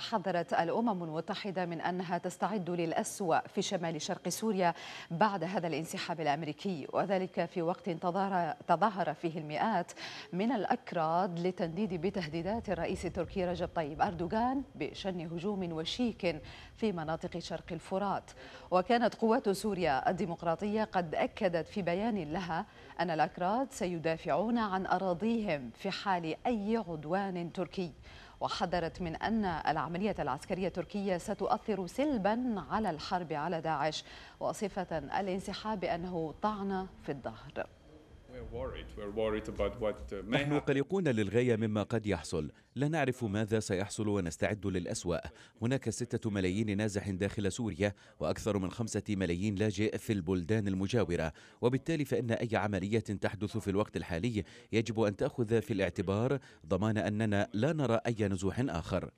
حذرت الأمم المتحدة من أنها تستعد للأسوأ في شمال شرق سوريا بعد هذا الانسحاب الأمريكي وذلك في وقت تظاهر فيه المئات من الأكراد لتنديد بتهديدات الرئيس التركي رجب طيب أردوغان بشن هجوم وشيك في مناطق شرق الفرات وكانت قوات سوريا الديمقراطية قد أكدت في بيان لها أن الأكراد سيدافعون عن أراضيهم في حال أي عدوان تركي وحذرت من أن العملية العسكرية التركية ستؤثر سلبا على الحرب على داعش وصفة الانسحاب أنه طعن في الظهر Uh, نحن قلقون للغاية مما قد يحصل لا نعرف ماذا سيحصل ونستعد للأسوأ هناك ستة ملايين نازح داخل سوريا وأكثر من خمسة ملايين لاجئ في البلدان المجاورة وبالتالي فإن أي عملية تحدث في الوقت الحالي يجب أن تأخذ في الاعتبار ضمان أننا لا نرى أي نزوح آخر